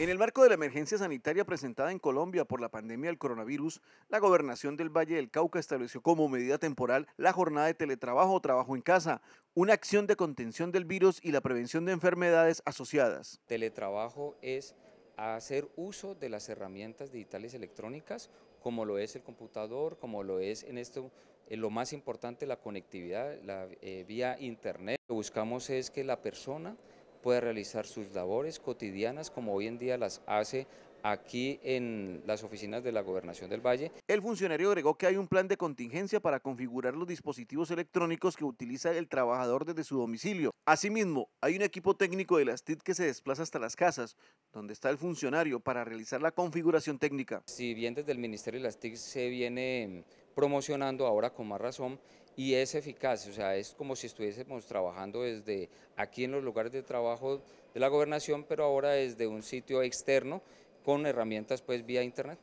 En el marco de la emergencia sanitaria presentada en Colombia por la pandemia del coronavirus, la gobernación del Valle del Cauca estableció como medida temporal la jornada de teletrabajo o trabajo en casa, una acción de contención del virus y la prevención de enfermedades asociadas. Teletrabajo es hacer uso de las herramientas digitales electrónicas, como lo es el computador, como lo es en esto eh, lo más importante la conectividad, la eh, vía internet. Lo que buscamos es que la persona puede realizar sus labores cotidianas como hoy en día las hace aquí en las oficinas de la Gobernación del Valle. El funcionario agregó que hay un plan de contingencia para configurar los dispositivos electrónicos que utiliza el trabajador desde su domicilio. Asimismo, hay un equipo técnico de las TIC que se desplaza hasta las casas, donde está el funcionario, para realizar la configuración técnica. Si bien desde el Ministerio de las TIC se viene mm, promocionando ahora con más razón y es eficaz, o sea, es como si estuviésemos trabajando desde aquí en los lugares de trabajo de la gobernación, pero ahora desde un sitio externo con herramientas pues vía internet.